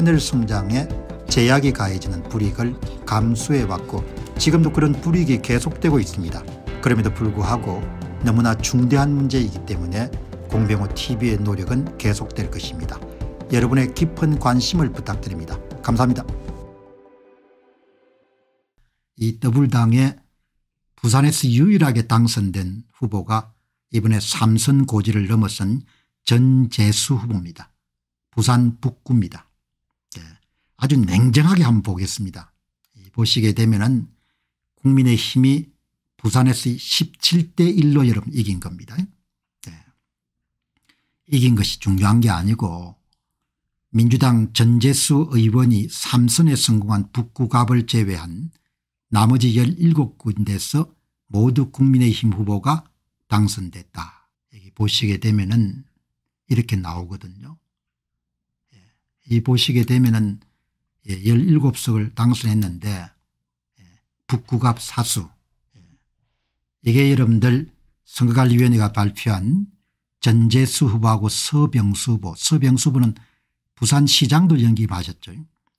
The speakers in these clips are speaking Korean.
하늘 성장에 제약이 가해지는 불이익을 감수해왔고 지금도 그런 불이익이 계속되고 있습니다. 그럼에도 불구하고 너무나 중대한 문제이기 때문에 공병호 TV의 노력은 계속될 것입니다. 여러분의 깊은 관심을 부탁드립니다. 감사합니다. 이 더블당에 부산에서 유일하게 당선된 후보가 이번에 삼선 고지를 넘어선 전재수 후보입니다. 부산 북구입니다. 아주 냉정하게 한번 보겠습니다. 보시게 되면은 국민의 힘이 부산에서 17대 1로 여러분 이긴 겁니다. 네. 이긴 것이 중요한 게 아니고 민주당 전재수 의원이 3선에 성공한 북구갑을 제외한 나머지 17군데에서 모두 국민의힘 후보가 당선됐다. 여기 보시게 되면은 이렇게 나오거든요. 예. 이 보시게 되면은 17석을 예, 당선했는데 예, 북구갑 사수 예. 이게 여러분들 선거관리위원회가 발표한 전재수 후보하고 서병수 후보 서병수 후보는 부산시장도 연기하셨죠.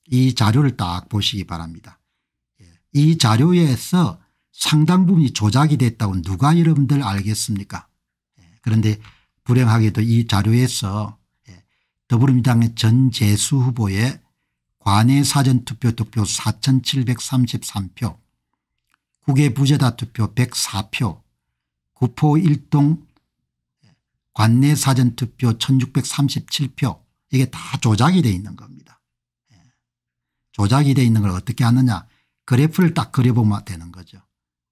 이 자료를 딱 보시기 바랍니다. 이 자료에서 상당 부분이 조작이 됐다고 누가 여러분들 알겠습니까 그런데 불행하게도 이 자료에서 더불어민주당의 전재수 후보의 관내 사전투표 득표 4733표, 국외 부재다 투표 104표, 구포 1동 관내 사전투표 1637표 이게 다 조작이 돼 있는 겁니다. 예. 조작이 돼 있는 걸 어떻게 하느냐 그래프를 딱 그려보면 되는 거죠.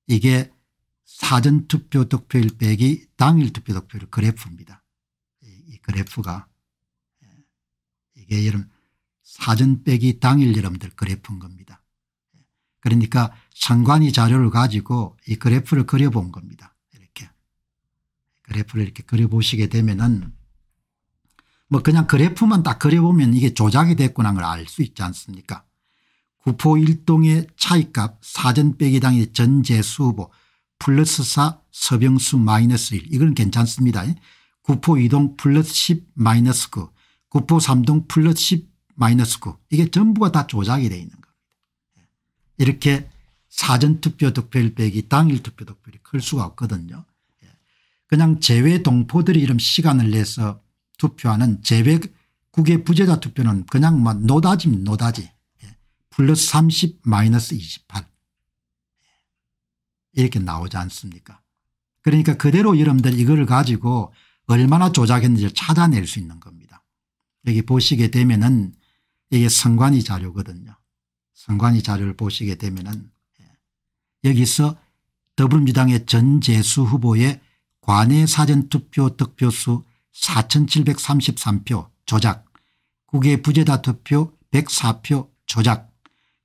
이게 사전투표 득표율 빼기 당일 투표 득표율 그래프입니다. 이 그래프가 예. 이게 여러분 사전 빼기 당일 여러분들 그래프인 겁니다. 그러니까 상관이 자료를 가지고 이 그래프를 그려본 겁니다. 이렇게 그래프를 이렇게 그려보시게 되면은 뭐 그냥 그래프만 딱 그려보면 이게 조작이 됐구나 걸알 수 있지 않습니까 구포 1동의 차이값 사전 빼기 당일 전제수 후보 플러스 4 서병수 마이너스 1 이건 괜찮습니다. 구포 2동 플러스 10 마이너스 9 구포 3동 플러스 10 마이너스 9 이게 전부가 다 조작이 되어 있는 겁니다. 예. 이렇게 사전투표 득표율 빼기 당일 투표 득표율이 클 수가 없거든요. 예. 그냥 제외 동포들이 이런 시간을 내서 투표하는 제외 국외 부재자 투표는 그냥 노다지입니다. 뭐 노다지. 예. 플러스 30 마이너스 28 이렇게 나오지 않습니까 그러니까 그대로 여러분들 이걸 가지고 얼마나 조작했는지 찾아낼 수 있는 겁니다. 여기 보시게 되면은 이게 선관위 자료거든요. 선관위 자료를 보시게 되면은 예. 여기서 더불어민주당의 전재수 후보의 관외 사전투표 득표수 4733표 조작 국외 부재다 투표 104표 조작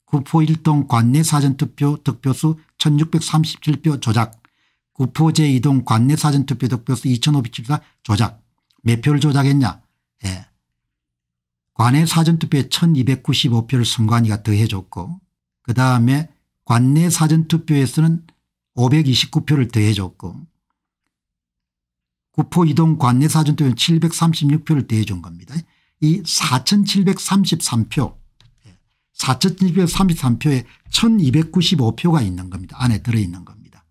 구포 일동 관내 사전투표 득표수 1637표 조작 구포 제2동 관내 사전투표 득표수 2574 조작 몇 표를 조작했냐 관내 사전투표에 1295표를 선관위가 더해줬고 그다음에 관내 사전투표에서는 529표를 더해줬고 구포 이동 관내 사전투표는 736표를 더해준 겁니다. 이 4733표 4733표에 1295표가 있는 겁니다. 안에 들어있는 겁니다.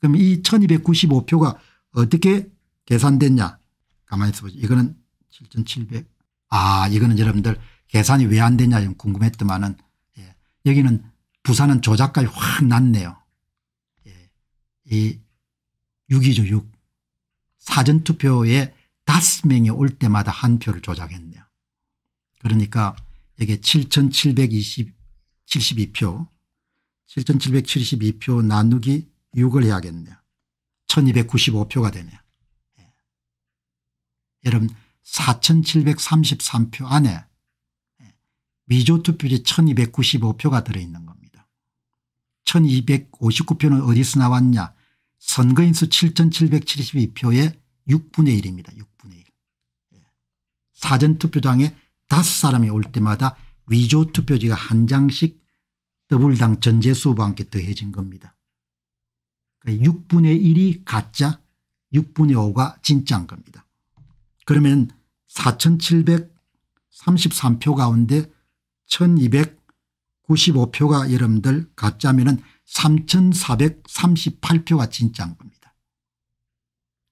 그럼 이 1295표가 어떻게 계산됐냐 가만히 있어보죠. 이거는 7700아 이거는 여러분들 계산이 왜 안 되냐 궁금했더만은 예. 여기는 부산은 조작까지확났네요 예. 이 6이죠 6. 사전투표에 5 명이 올 때마다 한 표를 조작했네요. 그러니까 이게 7 7 2 72표 7,772표 나누기 6을 해야겠네요. 1,295표가 되네요. 예. 여러분 4,733표 안에 미조투표지 1,295표가 들어있는 겁니다. 1,259표는 어디서 나왔냐 선거인수 7,772표의 6분의 1입니다. 6분의 1. 예. 사전투표장에 5 사람이 올 때마다 위조투표지가 한 장씩 더블당 전제수와 함께 더해진 겁니다. 6분의 그러니까 1이 가짜 6분의 5가 진짜인 겁니다. 그러면 4,733표 가운데 1,295표가 여러분들 가짜면 은 3,438표가 진짜인 겁니다.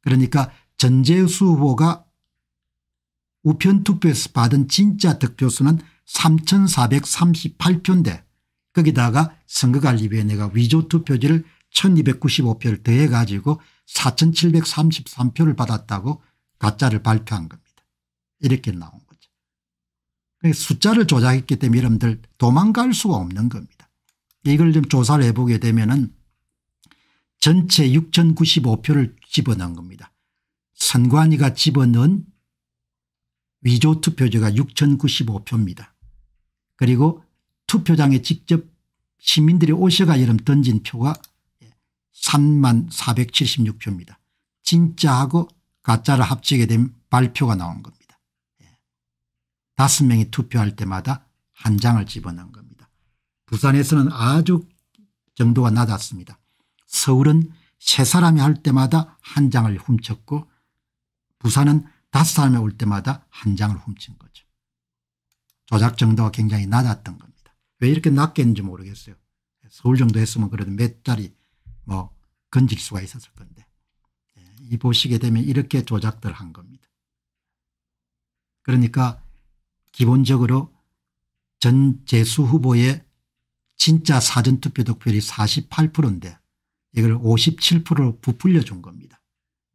그러니까 전재수 후보가 우편투표에서 받은 진짜 득표수는 3,438표인데 거기다가 선거관리위원회가 위조투표지를 1,295표를 더해 가지고 4,733표를 받았다고 가짜를 발표한 겁니다. 이렇게 나온 거죠. 그러니까 숫자를 조작했기 때문에 여러분들 도망갈 수가 없는 겁니다. 이걸 좀 조사를 해보게 되면은 전체 6,095표를 집어넣은 겁니다. 선관위가 집어넣은 위조 투표자가 6,095표입니다. 그리고 투표장에 직접 시민들이 오셔가 여름 던진 표가 3만 476표입니다. 진짜하고 가짜를 합치게 된 발표가 나온 겁니다. 예. 다섯 명이 투표할 때마다 한 장을 집어넣은 겁니다. 부산에서는 아주 정도가 낮았습니다. 서울은 세 사람이 할 때마다 한 장을 훔쳤고 부산은 다섯 사람이 올 때마다 한 장을 훔친 거죠. 조작 정도가 굉장히 낮았던 겁니다. 왜 이렇게 낮게 했는지 모르겠어요. 서울 정도 했으면 그래도 몇 자리 뭐 건질 수가 있었을 건데. 보시게 되면 이렇게 조작들 한 겁니다. 그러니까 기본적으로 전 재수 후보의 진짜 사전투표 득표율이 48%인데 이걸 57%로 부풀려 준 겁니다.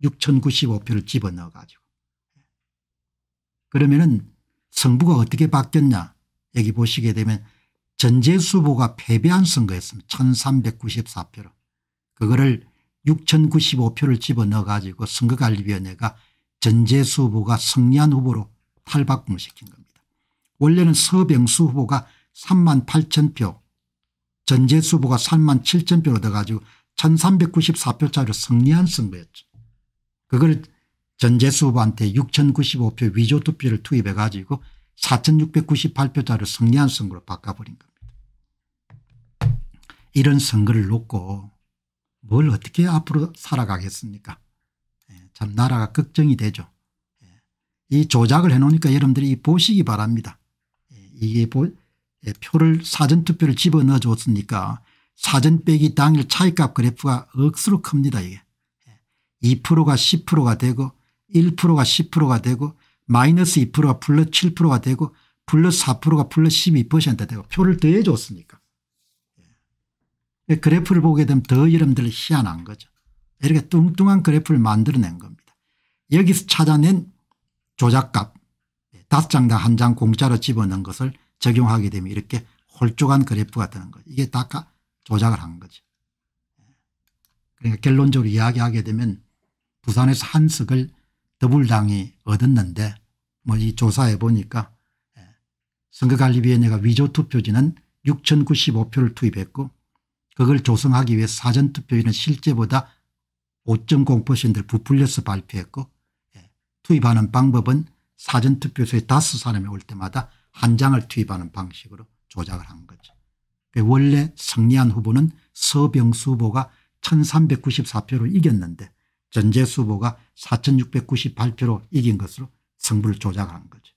6095표를 집어넣어 가지고. 그러면은 승부가 어떻게 바뀌었냐 여기 보시게 되면 전재수 후보가 패배한 선거였습니다. 1394표로. 그거를 6,095표를 집어넣어가지고 선거관리위원회가 전재수 후보가 승리한 후보로 탈바꿈을 시킨 겁니다. 원래는 서병수 후보가 3만 8천 표 전재수 후보가 3만 7천 표를 얻어가지고 1394표 차로 승리한 선거였죠. 그걸 전재수 후보한테 6095표 위조 투표를 투입해 가지고 4698표 차로 승리한 선거로 바꿔버린 겁니다. 이런 선거를 놓고 뭘 어떻게 앞으로 살아가겠습니까 예, 참 나라가 걱정이 되죠. 예, 이 조작을 해놓으니까 여러분들이 보시기 바랍니다. 예, 이게 보, 표를 사전투표를 집어넣어 줬으니까 사전 빼기 당일 차이값 그래프가 억수로 큽니다. 이게 2%가 10%가 되고 1%가 10%가 되고 마이너스 2%가 플러스 7%가 되고 플러스 4%가 플러스 12% 되고 표를 더해 줬으니까 그 그래프를 보게 되면 더 여러분들 희한한 거죠. 이렇게 뚱뚱한 그래프를 만들어낸 겁니다. 여기서 찾아낸 조작값 네, 다섯 장당 한 장 공짜로 집어넣은 것을 적용하게 되면 이렇게 홀쭉한 그래프가 되는 거죠. 이게 다 조작을 한 거죠. 네. 그러니까 결론적으로 이야기하게 되면 부산에서 한 석을 더불당이 얻었는데 뭐 이 조사해 보니까 네, 선거관리위원회가 위조투표지는 6,095표를 투입했고 그걸 조성하기 위해 사전투표율은 실제보다 5.0%를 부풀려서 발표했고 예, 투입하는 방법은 사전투표소에 다섯 사람이 올 때마다 한 장을 투입하는 방식으로 조작을 한 거죠. 원래 승리한 후보는 서병수 후보가 1394표로 이겼는데 전재수 후보가 4698표로 이긴 것으로 승부를 조작한 거죠.